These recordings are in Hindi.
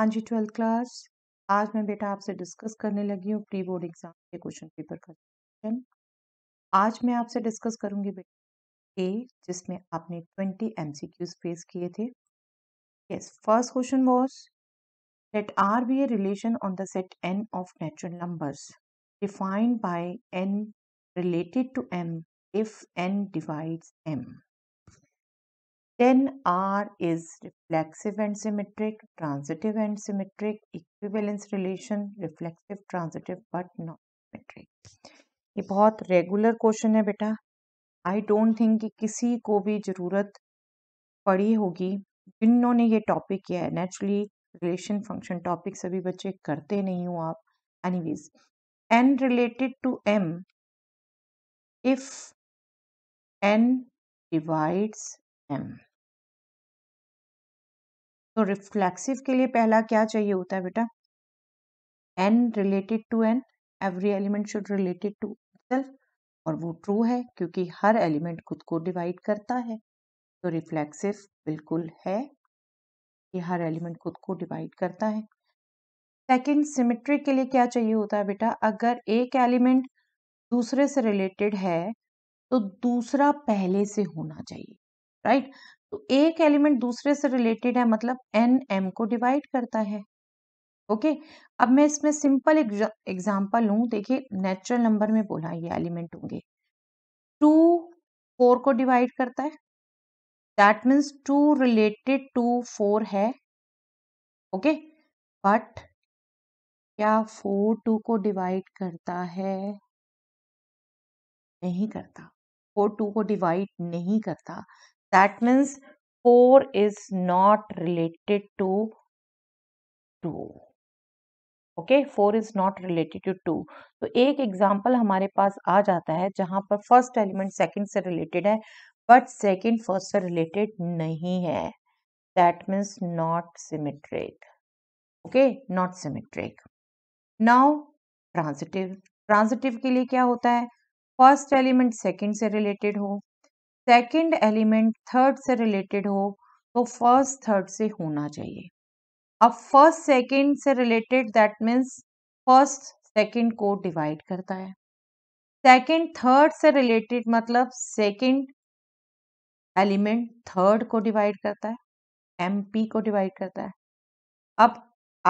हाँ जी ट्वेल्थ क्लास आज मैं बेटा आपसे डिस्कस करने लगी हूँ प्री बोर्ड एग्जाम के क्वेश्चन पेपर का क्वेश्चन आज मैं आपसे डिस्कस करूँगी बेटा ए जिसमें आपने twenty M C Qs face किए थे yes first question was let R be a relation on the set N of natural numbers defined by N related to M if N divides M then R is reflexive and symmetric, transitive and symmetric, equivalence relation, reflexive, transitive but not symmetric. ये बहुत रेगुलर क्वेश्चन है बेटा आई डोंट थिंक कि किसी को भी ज़रूरत पड़ी होगी जिन्होंने ये टॉपिक किया है नेचुरली रिलेशन फंक्शन टॉपिक सभी बच्चे करते नहीं हो आप anyways n related to m if n divides m तो रिफ्लेक्सिव के लिए पहला क्या चाहिए होता है बेटा N related to N every element should related to self और वो ट्रू है क्योंकि हर एलिमेंट खुद को डिवाइड करता है तो रिफ्लेक्सिव बिल्कुल है कि हर एलिमेंट खुद को डिवाइड करता है सेकंड सिमेट्रिक के लिए क्या चाहिए होता है बेटा अगर एक एलिमेंट दूसरे से रिलेटेड है तो दूसरा पहले से होना चाहिए राइट right? तो एक एलिमेंट दूसरे से रिलेटेड है मतलब एन एम को डिवाइड करता है ओके okay? अब मैं इसमें सिंपल एग्जाम्पल लू देखिए नेचुरल नंबर में बोला ये एलिमेंट होंगे टू फोर को डिवाइड करता है that means two related to four है ओके okay? बट क्या फोर टू को डिवाइड करता है नहीं करता फोर टू को डिवाइड नहीं करता that means 4 is not related to 2 okay four is not related to two तो एक एग्जाम्पल हमारे पास आ जाता है जहां पर फर्स्ट एलिमेंट सेकेंड से रिलेटेड है बट सेकेंड फर्स्ट से रिलेटेड नहीं है that means not symmetric okay not symmetric now transitive transitive के लिए क्या होता है फर्स्ट एलिमेंट सेकेंड से रिलेटेड हो सेकंड एलिमेंट थर्ड से रिलेटेड हो तो फर्स्ट थर्ड से होना चाहिए अब फर्स्ट सेकंड से related that means first second को डिवाइड करता है सेकंड थर्ड से रिलेटेड मतलब सेकंड एलिमेंट थर्ड को डिवाइड करता है पी को डिवाइड करता है अब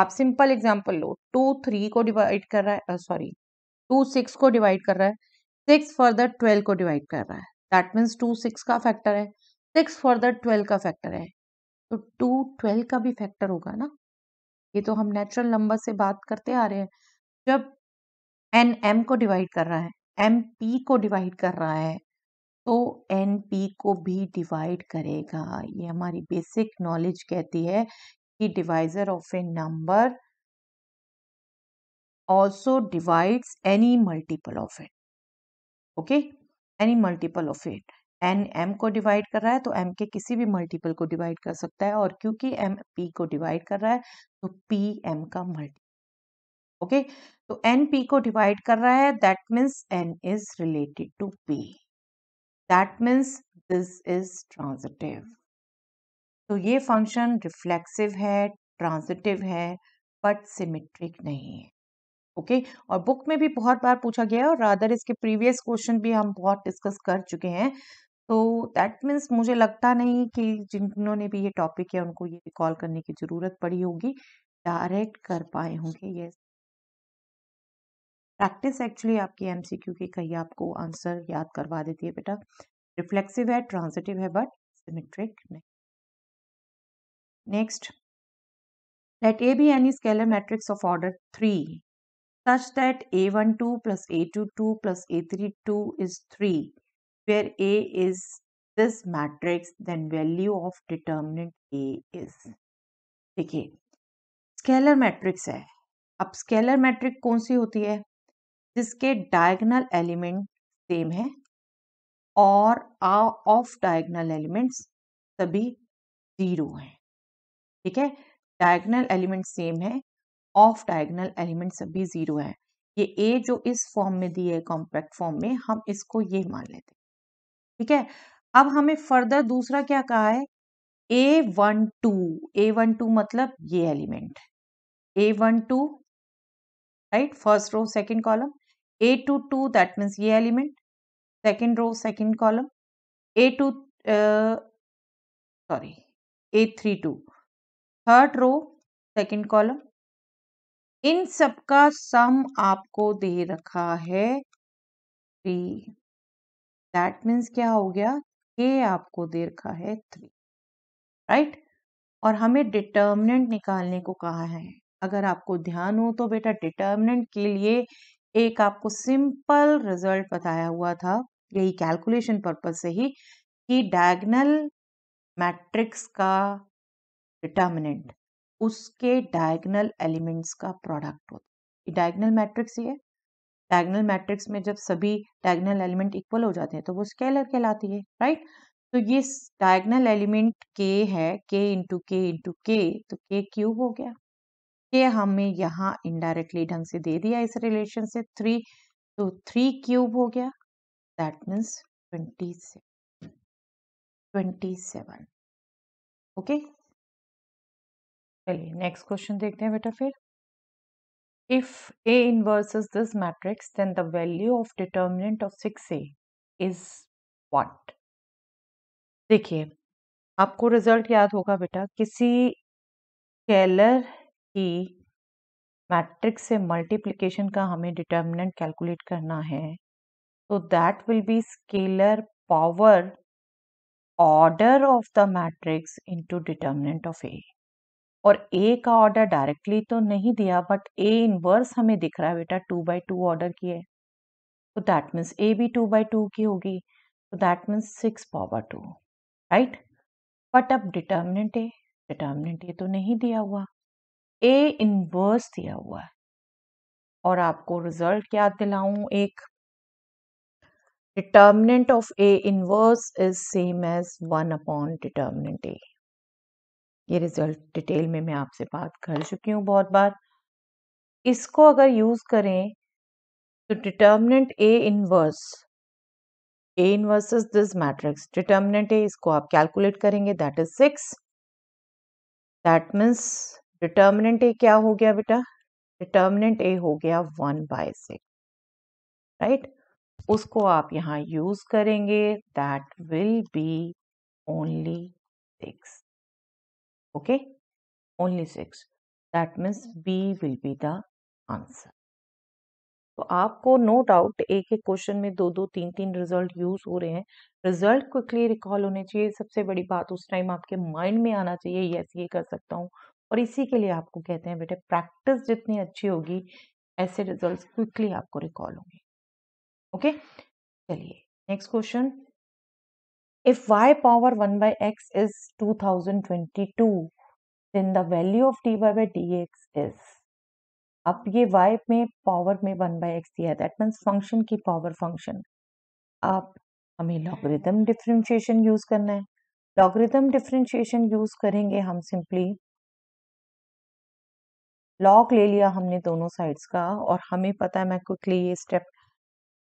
आप सिंपल एग्जांपल लो टू थ्री को डिवाइड कर रहा है सॉरी टू सिक्स को डिवाइड कर रहा है सिक्स फर्दर ट्वेल्व को डिवाइड कर रहा है दैट मीन्स टू सिक्स का फैक्टर है सिक्स फर्दर ट्वेल्व का फैक्टर है तो टू ट्वेल्व का भी फैक्टर होगा ना ये तो हम नेचुरल नंबर से बात करते आ रहे हैं जब एन एम को डिवाइड कर रहा है एम पी को डिवाइड कर रहा है तो एन पी को भी डिवाइड करेगा ये हमारी बेसिक नॉलेज कहती है कि divisor of a number also divides any multiple of it okay any multiple of it N M को डिवाइड कर रहा है तो एम के किसी भी मल्टीपल को डिवाइड कर सकता है और क्योंकि एम पी को डिवाइड कर रहा है तो पी एम का मल्टीपल ओके तो एन पी को डिवाइड कर रहा है that means N is related to P that means this is transitive तो ये फंक्शन रिफ्लेक्सिव है ट्रांजिटिव है बट सिमेट्रिक नहीं है ओके और बुक में भी बहुत बार पूछा गया है और रादर इसके प्रीवियस क्वेश्चन भी हम बहुत डिस्कस कर चुके हैं तो दैट मीन्स मुझे लगता नहीं कि जिन्होंने भी ये टॉपिक है उनको ये रिकॉल करने की ज़रूरत पड़ी होगी डायरेक्ट कर पाए होंगे ये प्रैक्टिस एक्चुअली आपकी एम सी क्यू की कहीं आपको आंसर याद करवा देती है बेटा रिफ्लेक्सिव है ट्रांजिटिव है बट सिमेट्रिक नहीं next let A be any scalar matrix of order three such that a12 plus a22 plus a32 is 3 where a is this matrix then value of determinant a is देखिए स्केलर मैट्रिक्स है अब स्केलर मैट्रिक कौन सी होती है जिसके डायगनल एलिमेंट सेम है और ऑफ डायगनल एलिमेंट्स सभी जीरो हैं ठीक है डायगनल एलिमेंट सेम है ऑफ डायगनल एलिमेंट सभी जीरो है ये ए जो इस फॉर्म में दी है कॉम्पैक्ट फॉर्म में हम इसको ये मान लेते ठीक है अब हमें फर्दर दूसरा क्या कहा है A one two A one two मतलब ये element A one two right first row second column A two two that means ये element second row second column A two sorry A three two third row second column इन सब का सम आपको दे रखा है थ्री दैट मीन्स क्या हो गया के आपको दे रखा है थ्री राइट right? और हमें डिटर्मिनेंट निकालने को कहा है अगर आपको ध्यान हो तो बेटा डिटर्मिनेंट के लिए एक आपको सिंपल रिजल्ट बताया हुआ था यही कैलकुलेशन पर्पज से ही कि डायगनल मैट्रिक्स का डिटर्मिनेंट उसके डायगनल एलिमेंट्स का प्रोडक्ट होता है डायगनल मैट्रिक्स ये डायगनल मैट्रिक्स में जब सभी डायगनल एलिमेंट इक्वल हो जाते हैं तो वो स्केलर कहलाती है राइट तो ये डायगनल एलिमेंट के है के इंटू के इंटू के तो के क्यूब हो गया के हमें यहाँ इनडायरेक्टली ढंग से दे दिया इस रिलेशन से थ्री तो थ्री क्यूब हो गया that means twenty seven twenty seven okay चलिए नेक्स्ट क्वेश्चन देखते हैं बेटा फिर if if a this matrix then the value of determinant of six A is what देखिए आपको रिजल्ट याद होगा बेटा किसी कैलर की मैट्रिक्स से मल्टीप्लिकेशन का हमें डिटर्मिनेंट कैलकुलेट करना है तो that will be scalar power order of the matrix into determinant of A और ए का ऑर्डर डायरेक्टली तो नहीं दिया बट ए इनवर्स हमें दिख रहा है बेटा टू बाई टू ऑर्डर की है तो दैट मीन्स ए भी टू बाई टू की होगी तो that means six power two right but अब डिटर्मिनेंट ए डिटर्मिनेंट ए तो नहीं दिया हुआ ए इनवर्स दिया हुआ है और आपको रिजल्ट क्या दिलाऊं एक determinant of A inverse is same as one upon determinant A ये रिज़ल्ट डिटेल में मैं आपसे बात कर चुकी हूँ बहुत बार इसको अगर यूज़ करें तो determinant A inverse A inverse is this matrix determinant A इसको आप कैलकुलेट करेंगे that is six that means determinant A क्या हो गया बेटा डिटर्मिनेंट ए हो गया वन बाय सिक्स राइट उसको आप यहाँ यूज करेंगे that will be only six okay only six that means b will be the answer तो आपको नो डाउट एक एक क्वेश्चन में दो दो तीन तीन रिजल्ट यूज हो रहे हैं रिजल्ट क्विकली रिकॉल होने चाहिए सबसे बड़ी बात उस टाइम आपके माइंड में आना चाहिए यस ये कर सकता हूँ और इसी के लिए आपको कहते हैं बेटे प्रैक्टिस जितनी अच्छी होगी ऐसे रिजल्ट क्विकली आपको रिकॉल होंगे ओके चलिए next question If y power 1 by x is 2022, then the value of dy by dx is अब ये y में पावर में वन बाई एक्स दिया है दैट मीन्स फंक्शन की पावर फंक्शन अब हमें लॉगरिदम डिफ्रेंशिएशन यूज करना है लॉगरिदम डिफ्रेंशिएशन यूज करेंगे हम सिंपली लॉग ले लिया हमने दोनों साइड्स का और हमें पता है मैं क्विकली ये स्टेप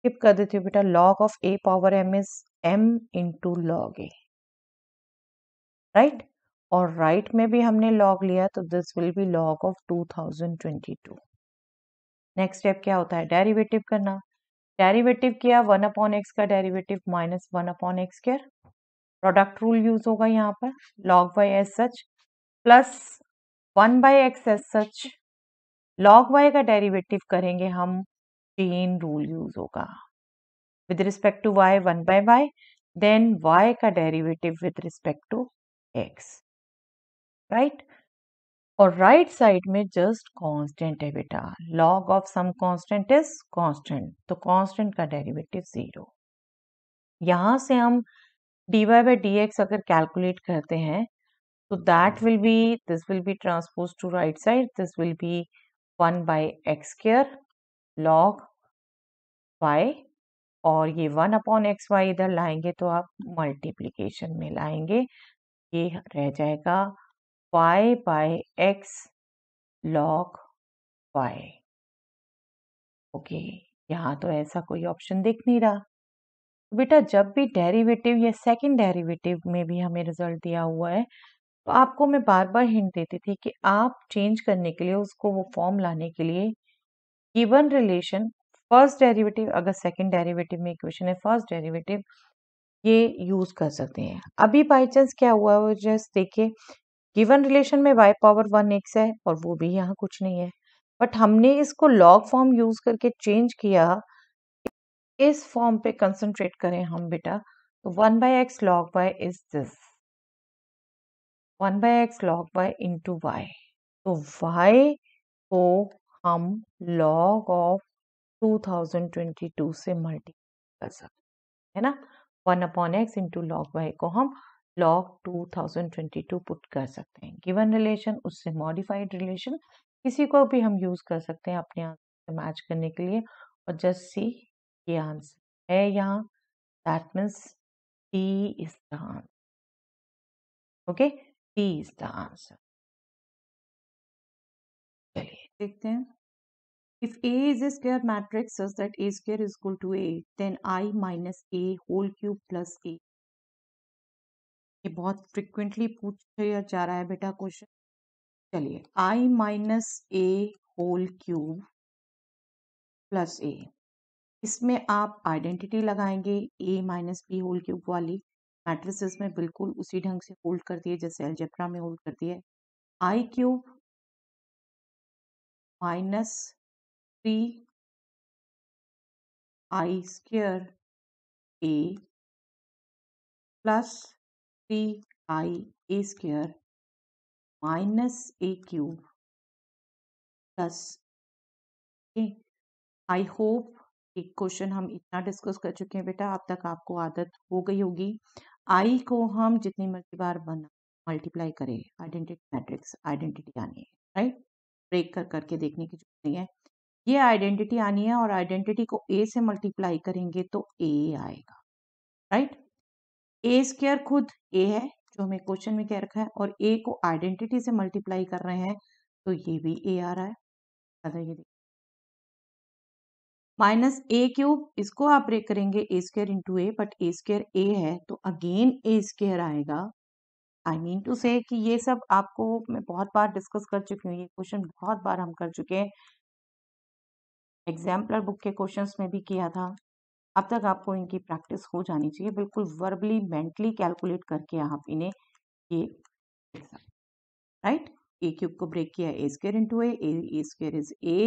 स्किप कर देती हूँ बेटा log of A power M is M into log A right और राइट right में भी हमने लॉग लिया तो this will be log of 2022 next step क्या होता है डेरिवेटिव करना डेरिवेटिव किया वन अपॉन एक्स का derivative minus one upon x square product rule use होगा यहाँ पर log by as such plus one by X as such log Y का डेरिवेटिव करेंगे हम चेन रूल यूज होगा with respect to Y one by Y then Y का derivative with respect to X right और राइट right साइड में जस्ट कांस्टेंट है बेटा log of some constant is constant तो कांस्टेंट का डेरिवेटिव जीरो यहां से हम D Y by D X अगर कैलकुलेट करते हैं तो that will be this will be transpose to right side this will be one by x care log Y और ये वन अपॉन एक्स वाई इधर लाएंगे तो आप मल्टीप्लीकेशन में लाएंगे ये रह जाएगा Y by x log Y okay यहाँ तो ऐसा कोई ऑप्शन दिख नहीं रहा तो बेटा जब भी डेरिवेटिव या सेकंड डेरिवेटिव में भी हमें रिजल्ट दिया हुआ है तो आपको मैं बार बार हिंट देती थी कि आप चेंज करने के लिए उसको वो फॉर्म लाने के लिए गिवन रिलेशन फर्स्ट डेरिवेटिव अगर सेकंड डेरिवेटिव में इक्वेशन है फर्स्ट डेरिवेटिव ये यूज कर सकते हैं अभी बाई चांस क्या हुआ वो जस्ट देखिए गिवन रिलेशन में वाई पावर वन एक्स है और वो भी यहाँ कुछ नहीं है बट हमने इसको लॉग फॉर्म यूज करके चेंज किया इस फॉर्म पे कंसंट्रेट करें हम बेटा तो one by x log by is this one by x log by into y तो वाई को हम लॉग ऑफ 2022 से मल्टीप्लाई कर सकते है ना one upon x into log y को हम लॉग 2022 पुट कर सकते हैं गिवन रिलेशन उससे मॉडिफाइड रिलेशन किसी को भी हम यूज कर सकते हैं अपने आंसर से मैच करने के लिए और जस्ट सी ये आंसर है यहाँ that means t is the answer okay t is the answer चलिए देखते हैं If A is a square matrix such that A square is equal to A, then I minus A whole cube plus A. ये बहुत फ्रिक्वेंटली पूछा जा रहा है बेटा क्वेश्चन चलिए I minus A whole cube plus A. इसमें आप आइडेंटिटी लगाएंगे A minus B whole cube वाली मैट्रिसेस में बिल्कुल उसी ढंग से होल्ड कर दिए जैसे एल्जेब्रा में होल्ड कर दिया है I cube minus three I square A plus three I A square minus A cube plus I hope एक क्वेश्चन हम इतना डिस्कस कर चुके हैं बेटा अब तक आपको आदत हो गई होगी आई को हम जितनी मर्जी बार बना मल्टीप्लाई करें आइडेंटिटी मैट्रिक्स आइडेंटिटी आनी है राइट ब्रेक कर करके देखने की जरूरत नहीं है ये आइडेंटिटी आनी है और आइडेंटिटी को ए से मल्टीप्लाई करेंगे तो ए आएगा राइट ए स्क्र खुद ए है जो हमें क्वेश्चन में कह रखा है और ए को आइडेंटिटी से मल्टीप्लाई कर रहे हैं तो ये भी ए आ रहा है अगर ये माइनस ए क्यूब इसको आप ब्रेक करेंगे A square into A but A square A है तो अगेन ए स्क्र आएगा आई मीन टू से कि ये सब आपको मैं बहुत बार डिस्कस कर चुकी हूँ ये क्वेश्चन बहुत बार हम कर चुके हैं एग्जाम्पलर बुक के क्वेश्चंस में भी किया था अब तक आपको इनकी प्रैक्टिस हो जानी चाहिए बिल्कुल वर्बली मेंटली कैलकुलेट करके आप इन्हें ये राइट ए क्यूब को ब्रेक किया A square into A square is A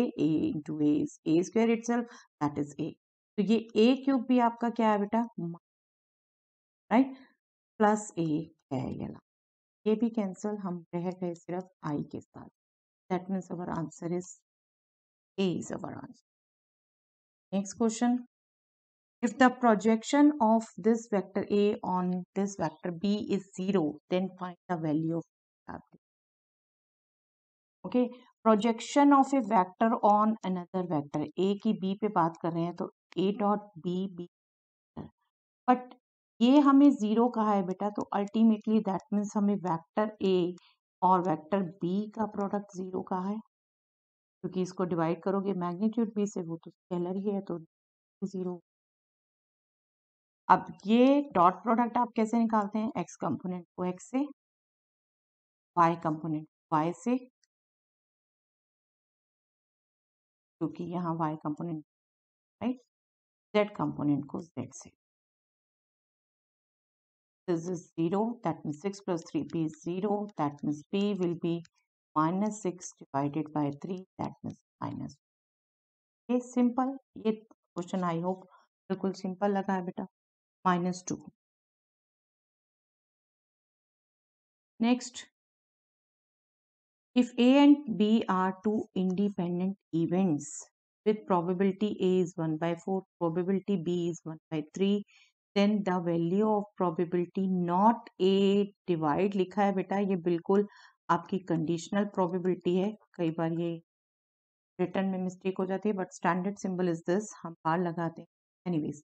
into A A square itself that is A तो ये ए क्यूब भी आपका क्या है बेटा राइट प्लस ए है ये ये भी कैंसिल हम रह गए सिर्फ आई के साथ that means our answer is A is our answer Next question if the projection of this vector A on this vector B is 0, then find the value of W. Projection of a vector on another vector A की बी पे बात कर रहे हैं तो A dot B B but ये हमें जीरो कहा है बेटा तो अल्टीमेटली दैट मीन्स हमें वेक्टर ए और वेक्टर बी का प्रोडक्ट जीरो कहा है क्योंकि इसको डिवाइड करोगे मैग्नीट्यूड बी से वो तो स्केलर ही है तो ज़ीरो अब ये डॉट प्रोडक्ट आप कैसे निकालते हैं एक्स कंपोनेंट को एक्स से वाई कंपोनेंट वाई से क्योंकि यहाँ Y component right Z component को जेड से this is 0 that means 6 plus 3p is 0 that means p will be minus six divided by three that mean minus ये सिंपल ये क्वेश्चन आई होप बिल्कुल सिंपल लगा है बेटा minus two next if A and B are two independent events with probability A is one by four probability B is one by three then the value of probability not A divide लिखा है बेटा ये बिल्कुल आपकी कंडीशनल प्रोबेबिलिटी है कई बार ये रिटर्न में मिस्टेक हो जाती है but standard symbol is this हम बार लगाते हैं एनीवेज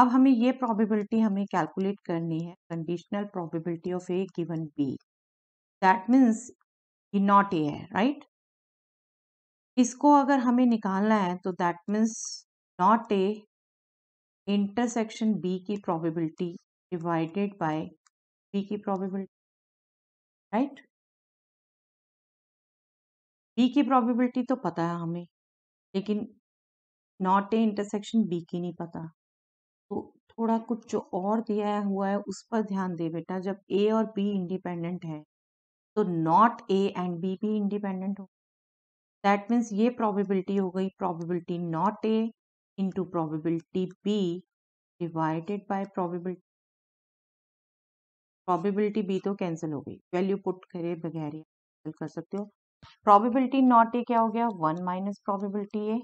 अब हमें ये प्रोबेबिलिटी हमें कैलकुलेट करनी है conditional probability of A given B that means ये नॉट ए है राइट इसको अगर हमें निकालना है तो that means not A intersection B की प्रोबेबिलिटी डिवाइडेड बाय बी की प्रोबेबिलिटी राइट बी की प्रोबेबिलिटी तो पता है हमें लेकिन नॉट ए इंटरसेक्शन बी की नहीं पता तो थोड़ा कुछ जो और दिया हुआ है उस पर ध्यान दे बेटा जब ए और बी इंडिपेंडेंट है तो नॉट ए एंड बी भी इंडिपेंडेंट हो दैट मीन्स ये प्रोबेबिलिटी हो गई probability not A into probability B divided by probability probability B तो कैंसिल हो गई वैल्यू पुट करे बगैर कर सकते हो प्रोबेबिलिटी नॉट ए क्या हो गया one minus probability A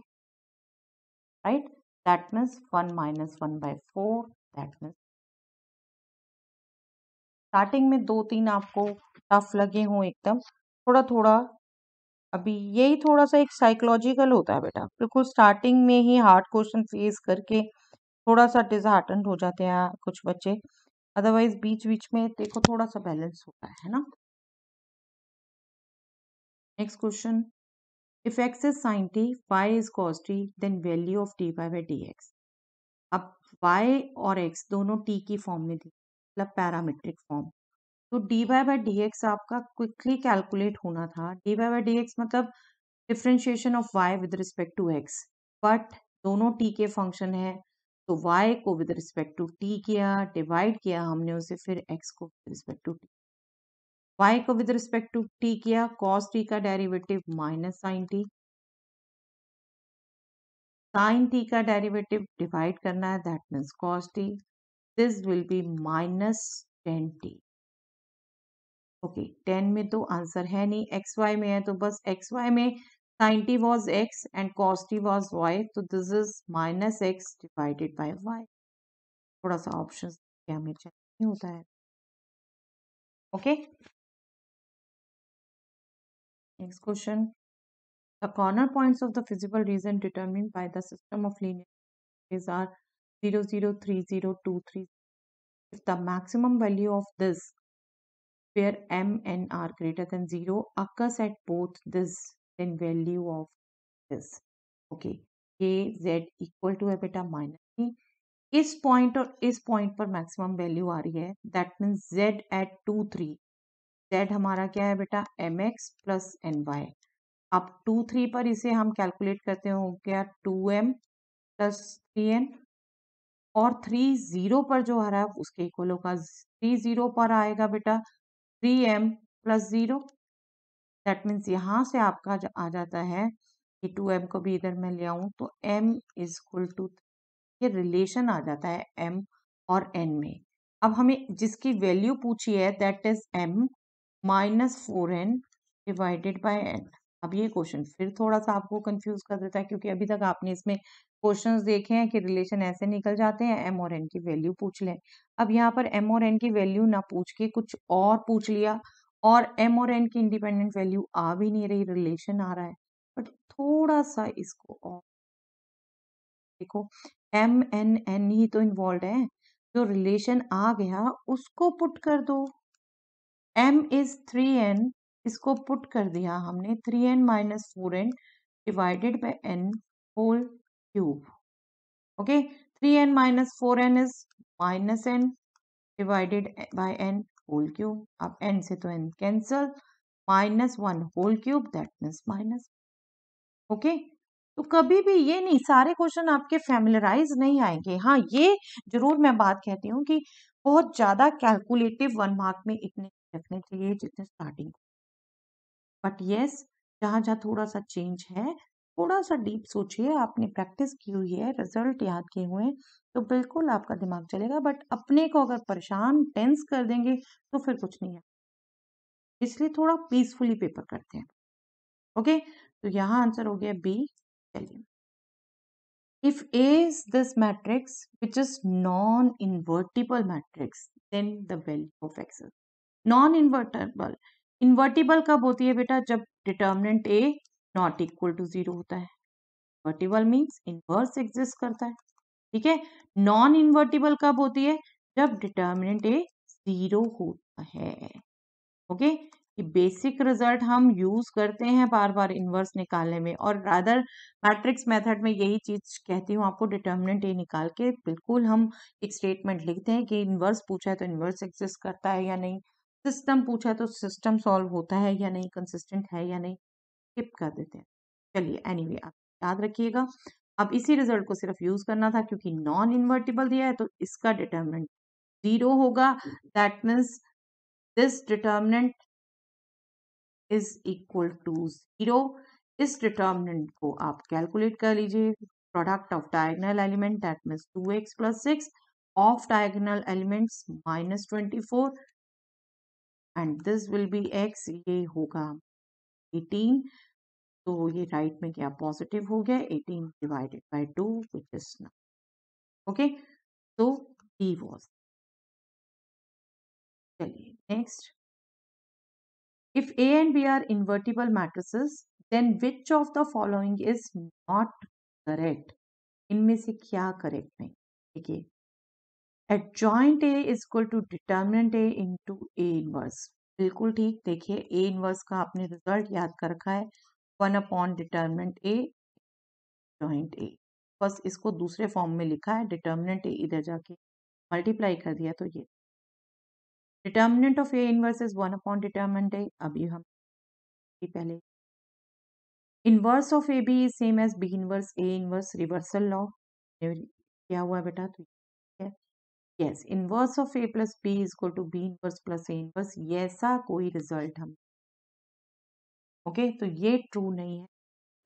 right that means one minus one by four that means starting में दो तीन आपको टफ लगे हों एकदम थोड़ा थोड़ा अभी यही थोड़ा सा एक साइकोलॉजिकल होता है बेटा बिल्कुल स्टार्टिंग में ही हार्ड क्वेश्चन फेस करके थोड़ा सा डिजहार्टन हो जाते हैं कुछ बच्चे अदरवाइज बीच बीच में देखो थोड़ा सा बैलेंस होता है ना Next question. If x is sine t, y is cos t, then value of dy by dx. अब y और x दोनों t की फॉर्म में दी मतलब पैरामेट्रिक फॉर्म तो d Y by D x आपका क्विकली कैलकुलेट होना था d Y by D x मतलब differentiation of y with respect to x but दोनों t के फंक्शन है तो y को विद रिस्पेक्ट टू t किया डिवाइड किया हमने उसे फिर x को with respect to t y को विद रिस्पेक्ट टू t किया cos t का derivative minus sine t sine t का डेरिवेटिव डिवाइड करना है that means cos t this will be minus tan t okay tan में तो आंसर है नहीं एक्स वाई में है तो बस एक्स वाई में sine t was x and cos t was y तो this is minus x divided by y थोड़ा सा ऑप्शन हमें चेक नहीं होता है okay okay? Next question. The corner points of the feasible region determined by the system of linear is are 0, 0, 3, 0, 2, 3. If the maximum value of this where MNR greater than 0 occurs at both this then value of this. Okay. K z equal to a beta minus e Is point or is point for maximum value are here. That means z at 2, 3 z हमारा क्या है बेटा m x plus n y अब टू थ्री पर इसे हम कैलकुलेट करते हो क्या two m plus three n और थ्री जीरो पर जो आ रहा है उसके इक्वल होगा थ्री जीरो पर आएगा बेटा three m plus zero that means यहाँ से आपका आ जाता है कि टू एम को भी इधर मैं ले आऊँ तो एम इज इक्वल टू ये रिलेशन आ जाता है एम और एन में अब हमें जिसकी वैल्यू पूछी है that is m minus four n divided by n अब ये क्वेश्चन फिर थोड़ा सा आपको कंफ्यूज कर देता है क्योंकि अभी तक आपने इसमें क्वेश्चंस देखे हैं कि रिलेशन ऐसे निकल जाते हैं एम और एन की वैल्यू पूछ लें अब यहाँ पर एम और एन की वैल्यू ना पूछ के कुछ और पूछ लिया और एम और एन की इंडिपेंडेंट वैल्यू आ भी नहीं रही रिलेशन आ रहा है बट थोड़ा सा इसको और देखो एम एन एन ही तो इन्वॉल्व है जो रिलेशन आ गया उसको पुट कर दो एम इज थ्री एन इसको पुट कर दिया हमने three n minus four n divided by n whole cube okay three n minus four n is minus n divided by n whole cube अब एन से तो n cancel minus one whole cube that means minus okay तो कभी भी ये नहीं सारे क्वेश्चन आपके फैमिलराइज नहीं आएंगे हाँ ये जरूर मैं बात कहती हूँ कि बहुत ज़्यादा कैलकुलेटिव वन मार्क में इतने रखने चाहिए जितने स्टार्टिंग बट यस जहाँ जहाँ थोड़ा सा चेंज है थोड़ा सा डीप सोचिए आपने प्रैक्टिस की हुई है रिजल्ट याद किए हुए तो बिल्कुल आपका दिमाग चलेगा बट अपने को अगर परेशान टेंस कर देंगे तो फिर कुछ नहीं है इसलिए थोड़ा पीसफुली पेपर करते हैं ओके तो यहाँ आंसर हो गया बी चलिए if A is this matrix which is non invertible matrix then the value of x is non invertible invertible कब होती है बेटा जब determinant A not equal to zero होता है इन्वर्टिबल मीन्स इन्वर्स एग्जिस्ट करता है ठीक है नॉन इन्वर्टिबल कब होती है जब डिटर्मिनेंट ए जीरो होता है ओके ये बेसिक रिजल्ट हम यूज करते हैं बार बार इन्वर्स निकालने में और रादर मैट्रिक्स मेथड में यही चीज कहती हूँ आपको डिटर्मिनेंट ए निकाल के बिल्कुल हम एक स्टेटमेंट लिखते हैं कि इन्वर्स पूछा है तो इन्वर्स एग्जिस्ट करता है या नहीं सिस्टम पूछा है तो सिस्टम सॉल्व होता है या नहीं कंसिस्टेंट है या नहीं स्किप कर देते हैं चलिए एनीवे anyway, आप याद रखिएगा अब इसी रिजल्ट को सिर्फ यूज करना था क्योंकि नॉन इन्वर्टिबल दिया है तो इसका डिटर्मिनेंट जीरो होगा that means this determinant is equal to zero इस डिटर्मिनेंट को आप कैलकुलेट कर लीजिए product of diagonal element that means two x plus six of diagonal elements minus twenty four and this will be x ये होगा एटीन तो ये राइट में क्या पॉजिटिव हो गया eighteen divided by two which is ना ओके तो डी वॉज चलिए next if A and B are invertible matrices then which of the following is not correct इनमें से क्या करेक्ट नहीं देखिए adjoint A is equal to determinant A into A inverse बिल्कुल ठीक देखिए ए इनवर्स का आपने रिजल्ट याद कर रखा है one upon determinant A adjoint A बस इसको दूसरे फॉर्म में लिखा है डिटर्मिनेंट ए इधर जाके मल्टीप्लाई कर दिया तो ये determinant of A inverse is one upon determinant A अभी हम पहले inverse of A B is same as B inverse A inverse reversal law क्या हुआ बेटा तो yes inverse of A plus B is equal to B inverse plus A inverse ऐसा कोई रिजल्ट हम ओके तो ये ट्रू नहीं है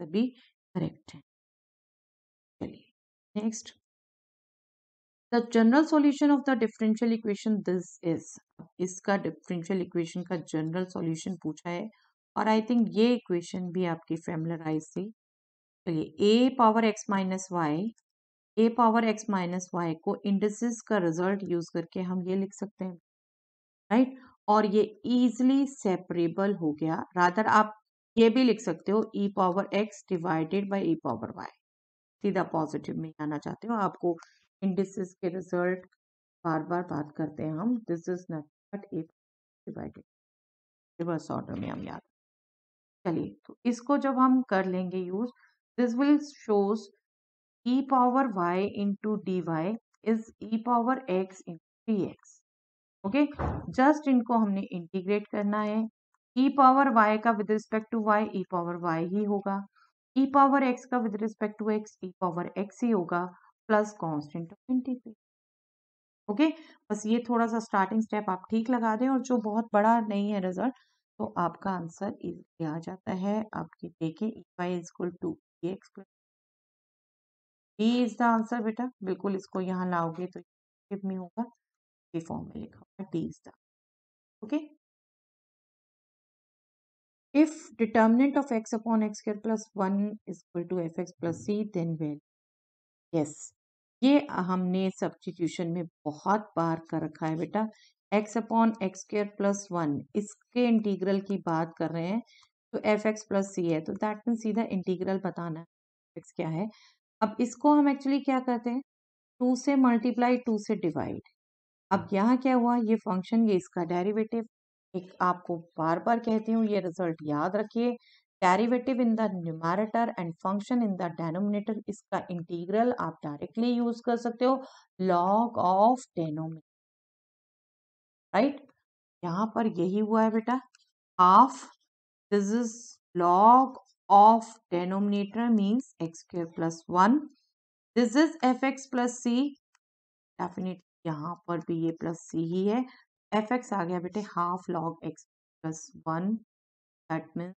सभी करेक्ट है चलिए next the general solution of the differential equation this is इसका डिफरेंशियल इक्वेशन का जनरल सॉल्यूशन पूछा है और आई थिंक ये इक्वेशन भी आपकी फेमलराइज थी चलिए A power x minus y A power x minus y को इंडसिस का रिजल्ट यूज करके हम ये लिख सकते हैं राइट right? और ये इजिली सेपरेबल हो गया राधर आप ये भी लिख सकते हो e power x divided by e power y सीधा पॉजिटिव में आना चाहते हो आपको इंडिसेस के रिजल्ट बार बार बात करते हैं हम this is not but A divided reverse order में हम याद चलिए तो इसको जब हम कर लेंगे use this will shows e power y into dy is e power x into dx okay okay? Just इनको हमने इंटीग्रेट करना है e पावर y का with respect to y e power y ही होगा e पावर x का with respect to x e power x ही होगा plus constant of integrate okay बस ये थोड़ा सा स्टार्टिंग स्टेप आप ठीक लगा दें और जो बहुत बड़ा नहीं है रिजल्ट तो आपका आंसर इजिली आ जाता है आपकी देखें e y equal to x plus B is the answer बेटा बिल्कुल इसको यहाँ लाओगे तो में होगा बी फॉर्म में लिखा होगा D is the okay if determinant of x upon x square plus 1 is equal to fx plus c then when yes ये हमने सब्सटीट्यूशन में बहुत बार कर रखा है बेटा x upon x square plus one इसके इंटीग्रल की बात कर रहे हैं तो एफ एक्स प्लस सी है तो दैट मीन सीधा इंटीग्रल बताना है x क्या है अब इसको हम एक्चुअली क्या करते हैं टू से मल्टीप्लाई टू से डिवाइड अब हाँ। यहाँ क्या हुआ ये फंक्शन ये इसका डेरिवेटिव एक आपको बार बार कहती हूँ ये रिजल्ट याद रखिए derivative in the numerator and function in the denominator इसका इंटीग्रल आप डायरेक्टली यूज कर सकते हो लॉग ऑफ डेनोमिनेटर राइट यहाँ पर यही हुआ है बेटा half this is log of denominator means x square plus 1 This is f x plus c definitely. Here यहाँ b a plus c plus C f x है एफ एक्स आ गया बेटे half log b. b. One that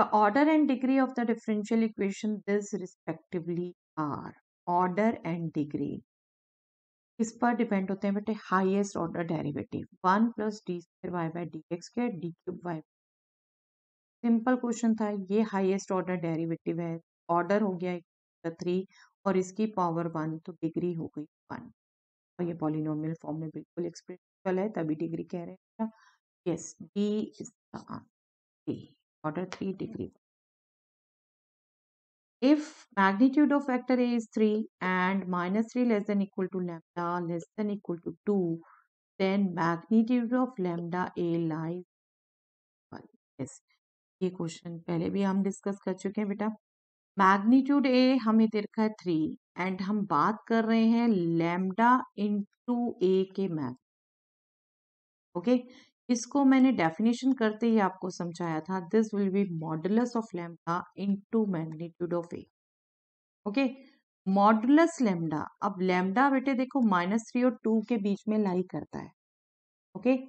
The order and degree of the differential equation this respectively are order and degree किस पर डिपेंड होते हैं बेटे highest order derivative one plus d square y by D x square d cube y simple question था ये हाईएस्ट ऑर्डर डेरिवेटिव है ऑर्डर हो गया थ्री और इसकी पावर वन तो डिग्री हो गई वन और ये पॉलिनोमियल फॉर्म में बिल्कुल एक्सप्रेशल है तभी डिग्री कह रहे हैं यस डी इसका answer order three degree If magnitude of vector A is 3 and minus 3 less than equal to lambda less than equal to 2, then magnitude of lambda A lies yes. ये क्वेश्चन पहले भी हम डिस्कस कर चुके हैं बेटा मैग्नीट्यूड ए हमें दे रखा है थ्री एंड हम बात कर रहे हैं लेमडा इंटू ए के मैग ओके okay? इसको मैंने डेफिनेशन करते ही आपको समझाया था this will be modulus of lambda into magnitude of A okay modulus lambda अब लेमडा बेटे देखो माइनस थ्री और टू के बीच में लाई करता है ओके okay?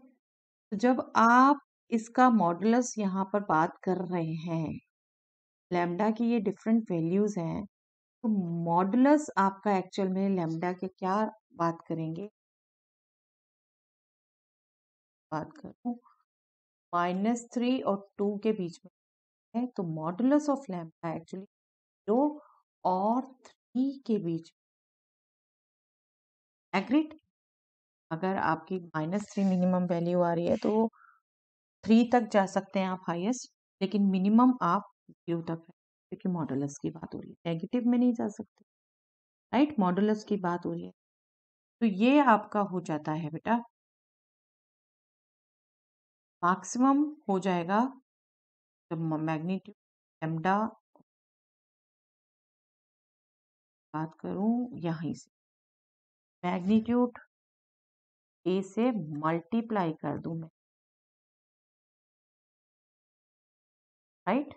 तो जब आप इसका मॉडुलस यहाँ पर बात कर रहे हैं लेमडा की ये डिफरेंट वैल्यूज हैं तो मॉडुलस आपका एक्चुअल में लेमडा के क्या बात करेंगे बात करूँ माइनस थ्री और टू के बीच में है तो modulus of lambda actually zero और थ्री के बीच एग्रीड अगर आपकी माइनस थ्री मिनिमम वैल्यू आ रही है तो थ्री तक जा सकते हैं आप हाईएस्ट लेकिन मिनिमम आप जीरो तक है क्योंकि मॉडुलस की बात हो रही है नेगेटिव में नहीं जा सकते राइट मॉडुलस की बात हो रही है तो ये आपका हो जाता है बेटा मैक्सिमम हो जाएगा जब मैग्नीट्यूड एमडा बात करूं यहीं से मैग्नीट्यूड ए से मल्टीप्लाई कर दूं मैं राइट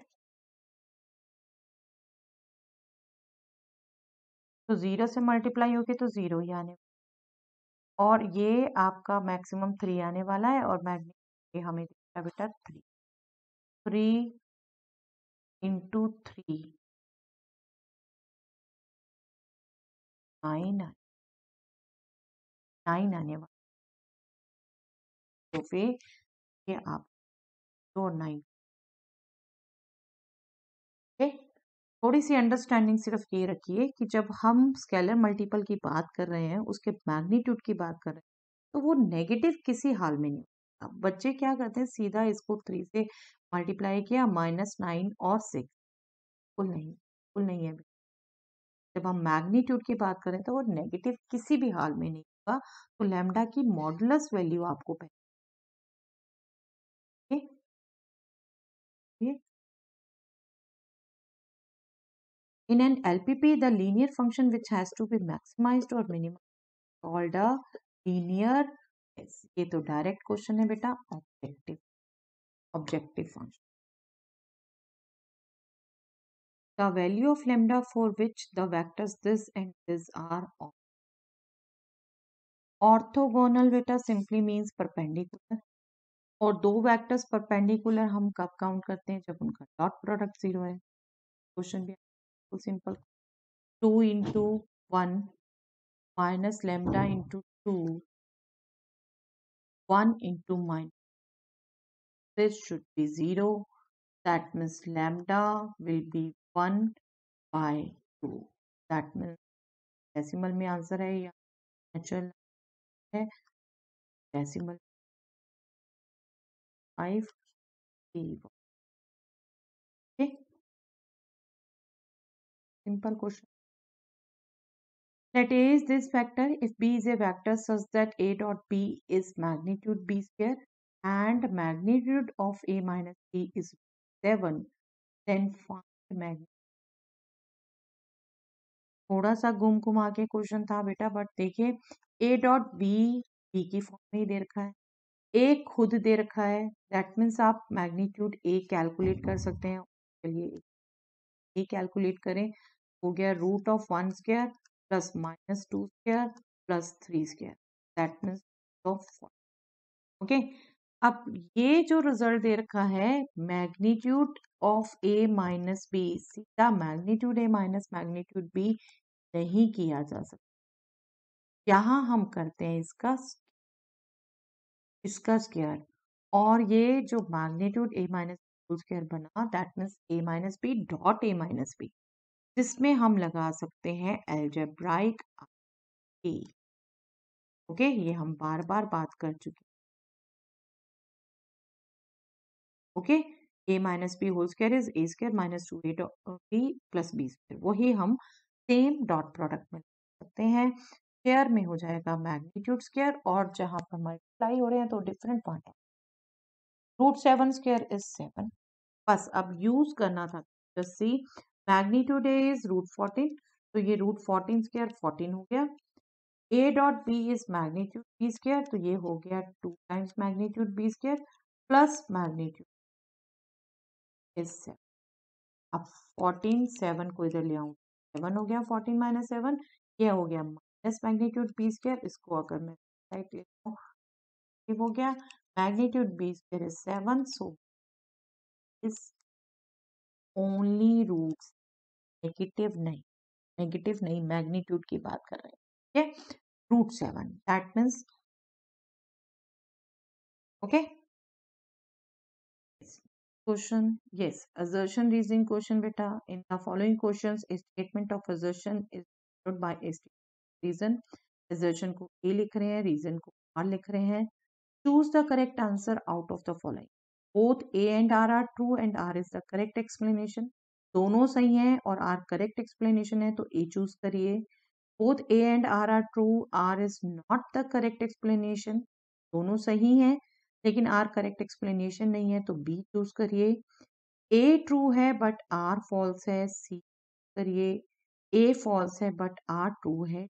तो जीरो से मल्टीप्लाई होगी तो जीरो ही आने और ये आपका मैक्सिमम थ्री आने वाला है और मैग्नीट्यूड ये हमें दिखता है बेटा three three into three nine nine आने वाला तो फिर ये आप दो नाइन थोड़ी सी अंडरस्टैंडिंग सिर्फ ये रखिए कि जब हम स्केलर मल्टीपल की बात कर रहे हैं उसके मैग्नीट्यूड की बात कर रहे हैं तो वो नेगेटिव किसी हाल में नहीं अब बच्चे क्या करते हैं सीधा इसको थ्री से मल्टीप्लाई किया माइनस नाइन और सिक्स फुल नहीं फुल नहीं है जब हम मैग्नीट्यूड की बात करें तो वो नेगेटिव किसी भी हाल में नहीं होगा तो लेमडा की मॉडलस वैल्यू आपको पहले In an LPP, the linear function which has to be maximized or minimized called a linear yes ये तो डायरेक्ट क्वेश्चन है बेटा objective objective function the value of lambda for which the vectors this and this are orthogonal बेटा सिंपली मीन्स परपेंडिकुलर और दो वैक्टर्स परपेंडिकुलर हम कब काउंट करते हैं जब उनका डॉट प्रोडक्ट जीरो है क्वेश्चन भी तो simple two into one minus lambda into two 1 into minus this should be 0 that means lambda will be 1 by 2 that means decimal decimal answer hai ya natural hai. Decimal decimal Okay. Simple question. Let A is this vector. If B is a vector such that A dot B is magnitude B square and magnitude of A minus B is 7, then find magnitude. थोड़ा सा घूम घुमा के क्वेश्चन था बेटा बट देखिए ए डॉट बी बी की फॉर्म में दे रखा है ए खुद दे रखा है दैट मीन्स आप मैग्नीट्यूड ए कैलकुलेट कर सकते हैं चलिए ए कैलकुलेट करें हो गया root of one square plus minus 2 square plus 3 square that means of 4 okay okay? अब ये जो रिजल्ट दे रखा है magnitude of A minus B सीधा magnitude A minus magnitude B नहीं किया जा सकता यहाँ हम करते हैं इसका इसका स्केयर और ये जो मैग्नीट्यूड ए माइनस स्केयर बना that means A minus B dot A minus B जिसमें हम लगा सकते हैं एल्जेब्राइक ए ओके ये हम बार बार बात कर चुके okay A minus B whole square is A square minus two A B plus B square वही हम सेम डॉट प्रोडक्ट में सकते हैं स्केयर में हो जाएगा मैग्नीट्यूड स्केयर और जहां पर मल्टीप्लाई हो रहे हैं तो डिफरेंट पॉइंट है root seven square is seven बस अब यूज करना था just see magnitude A is root fourteen तो ये रूट फोर्टीन स्केयर फोर्टीन हो गया A dot B is magnitude B square तो ये हो गया two times magnitude B square plus magnitude is seven अब फोर्टीन सेवन को इधर ले आऊँ सेवन हो गया फोर्टीन माइनस सेवन ये हो गया माइनस मैग्नीट्यूड बी स्केयर इसको अगर मैं राइट ले हो गया magnitude B square is seven so is only roots negative नहीं नेगेटिव नहीं मैग्नीट्यूड की बात कर रहे हैं root seven that means okay question yes assertion reasoning question बेटा in the following question statement of assertion is by reason assertion को ए लिख रहे हैं रीजन को आर लिख रहे हैं choose the correct answer out of the following both A and R are true and R is the correct explanation दोनों सही हैं और आर करेक्ट एक्सप्लेनेशन है तो ए चूज करिए both A and R are true R is not the correct explanation दोनों सही हैं लेकिन आर करेक्ट एक्सप्लेनेशन नहीं है तो बी चूज करिए ए ट्रू है बट आर फॉल्स है सी करिए ए फॉल्स है बट आर ट्रू है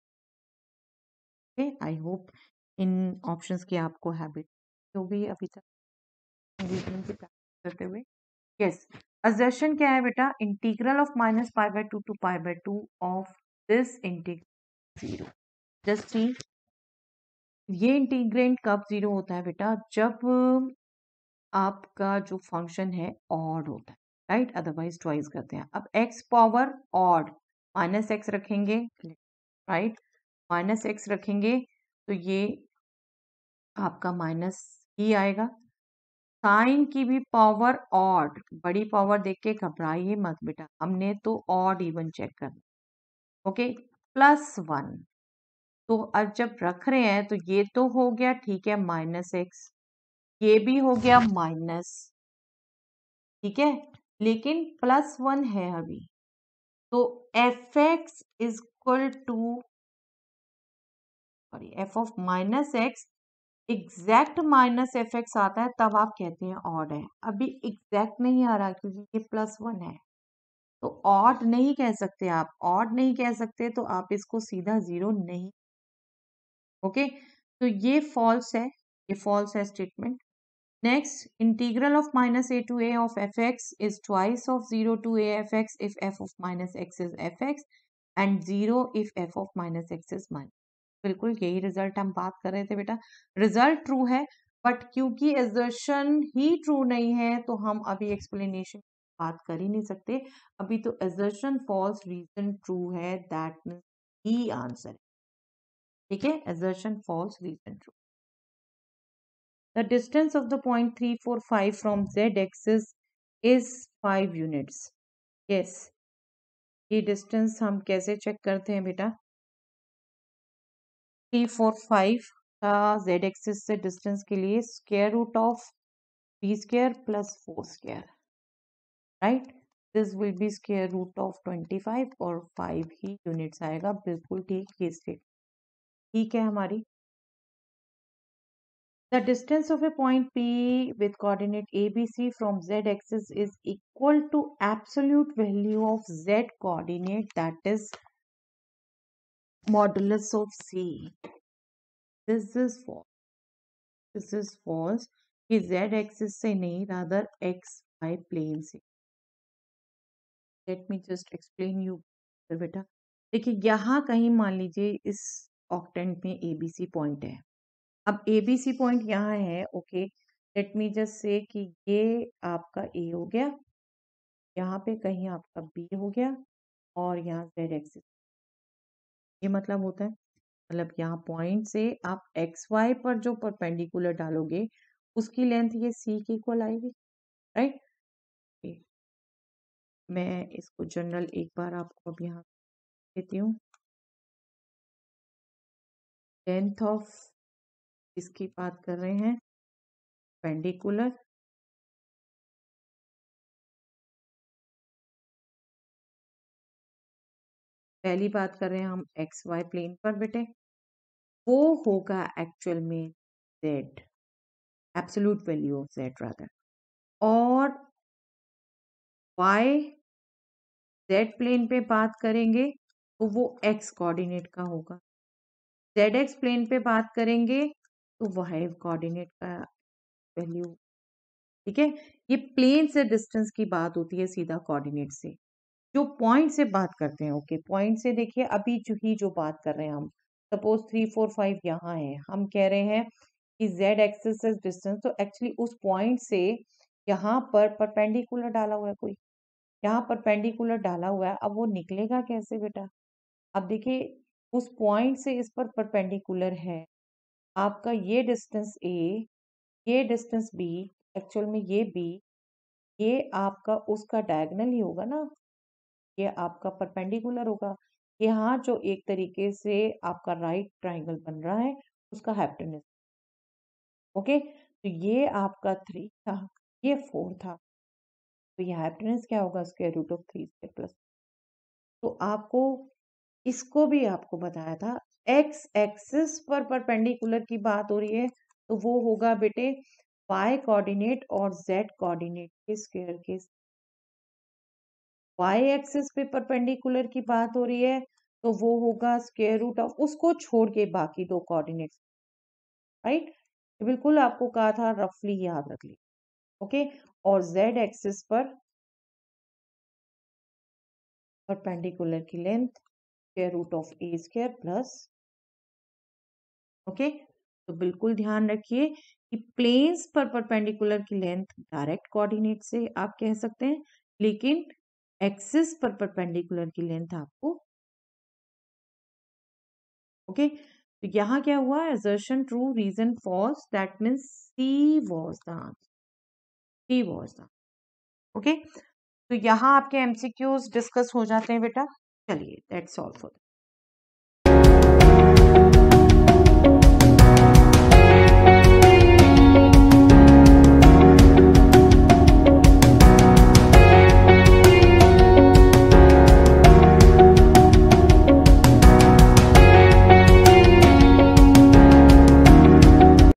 आई होप इन ऑप्शंस की आपको हैबिट भी अभी तक इंगेजमेंट की प्रैक्टिस करते हुए यस अजर्शन क्या है बेटा integral of minus pi by two to pi by two of this integral zero just see ये इंटीग्रेंट कब जीरो होता है बेटा जब आपका जो फंक्शन है ऑड होता है राइट अदरवाइज ट्वाइस करते हैं अब X power odd minus X रखेंगे राइट माइनस एक्स रखेंगे तो ये आपका माइनस ही आएगा साइन की भी पावर ऑड बड़ी पावर देख के घबराइए मत बेटा हमने तो ऑड इवन चेक कर ओके प्लस वन तो अब जब रख रहे हैं तो ये तो हो गया ठीक है माइनस एक्स ये भी हो गया माइनस ठीक है लेकिन प्लस वन है अभी तो F X is equal to sorry F of minus X exact minus F X आता है तब आप कहते हैं ऑड है अभी एग्जैक्ट नहीं आ रहा क्योंकि ये प्लस वन है तो ऑड नहीं कह सकते आप ऑड नहीं कह सकते तो आप इसको सीधा जीरो नहीं ओके तो ये फॉल्स है ये फॉल्स है statement next integral of minus A to A of F X is twice of zero to A F X if F of minus X is F X and zero if F of minus X is minus बिल्कुल यही रिजल्ट हम बात कर रहे थे बेटा रिजल्ट ट्रू है बट क्योंकि एजर्शन ही ट्रू नहीं है तो हम अभी एक्सप्लेनेशन बात कर ही नहीं सकते अभी तो एजर्शन फॉल्स रीजन ट्रू है दैट मीन्स ही आंसर ठीक है assertion false reason true the distance of the point three four five from Z axis is five units yes ये डिस्टेंस हम कैसे चेक करते हैं बेटा थ्री फोर फाइव का जेड एक्सिस से डिस्टेंस के लिए square root of B square plus four square right this will be square root of twenty five और फाइव ही यूनिट्स आएगा बिल्कुल ठीक ये स्टेट ठीक है हमारी The distance of a point P with coordinate ABC from z axis is equal to absolute value of z coordinate that is modulus of C. This is for This is false. कि z axis से नहीं rather x y plane से. Let me just explain you बेटा देखिए यहाँ कहीं मान लीजिए इस ऑक्टेंट में ए बी सी पॉइंट है अब ए बी सी पॉइंट यहाँ है okay let me just say कि ये आपका ए हो गया यहाँ पे कहीं आपका बी हो गया और यहाँ जेड एक्सिस ये मतलब होता है मतलब यहाँ पॉइंट से आप एक्स वाई पर जो परपेंडिकुलर डालोगे उसकी लेंथ ये सी की इक्वल आएगी राइट मैं इसको जनरल एक बार आपको अब यहाँ देती हूँ लेंथ ऑफ इसकी बात कर रहे हैं पेंडिकुलर पहली बात कर रहे हैं हम एक्स वाई प्लेन पर बेटे वो होगा एक्चुअल में Z absolute value of Z rather और वाई जेड प्लेन पे बात करेंगे तो वो एक्स कोऑर्डिनेट का होगा जेड एक्स प्लेन पे बात करेंगे तो वाई कोऑर्डिनेट का वैल्यू ठीक है ये प्लेन से डिस्टेंस की बात होती है सीधा कोऑर्डिनेट से जो पॉइंट से बात करते हैं ओके पॉइंट से देखिए अभी जो ही जो बात कर रहे हैं हम सपोज थ्री फोर फाइव यहाँ है हम कह रहे हैं कि जेड एक्सेस इज डिस्टेंस तो एक्चुअली उस पॉइंट से यहाँ पर परपेंडिकुलर डाला हुआ है कोई यहाँ परपेंडिकुलर डाला हुआ है अब वो निकलेगा कैसे बेटा अब देखिए उस पॉइंट से इस पर परपेंडिकुलर है आपका ये डिस्टेंस ए ये डिस्टेंस बी एक्चुअल में ये बी ये आपका उसका डायगनल ही होगा ना ये आपका परपेंडिकुलर होगा यहाँ जो एक तरीके से आपका राइट right ट्राइंगल बन रहा है उसका हैप्टनिस ओके तो ये आपका थ्री था ये फोर था तो ये हैप्टनेस क्या होगा उसके रूट ऑफ थ्री से प्लस तो आपको इसको भी आपको बताया था एक्स एक्सिस पर परपेंडिकुलर की बात हो रही है तो वो होगा बेटे वाई कोऑर्डिनेट और जेड कोऑर्डिनेट के स्क्वायर के वाई एक्सिस पे परपेंडिकुलर की बात हो रही है तो वो होगा स्केयर रूट ऑफ उसको छोड़ के बाकी दो कोऑर्डिनेट्स राइट बिल्कुल आपको कहा था रफली याद रख ली ओके और जेड एक्सिस पर परपेंडिकुलर की length square root of A square plus okay तो बिल्कुल ध्यान रखिए कि प्लेन्स पर परपेंडिकुलर की लेंथ डायरेक्ट कोऑर्डिनेट से आप कह सकते हैं लेकिन एक्सिस पर परपेंडिकुलर की लेंथ आपको ओके तो यहाँ क्या हुआ assertion true reason false that mean C was the answer C was the okay तो यहां आपके एमसीक्यूज डिस्कस हो जाते हैं बेटा चलिए दैट्स ऑल फॉर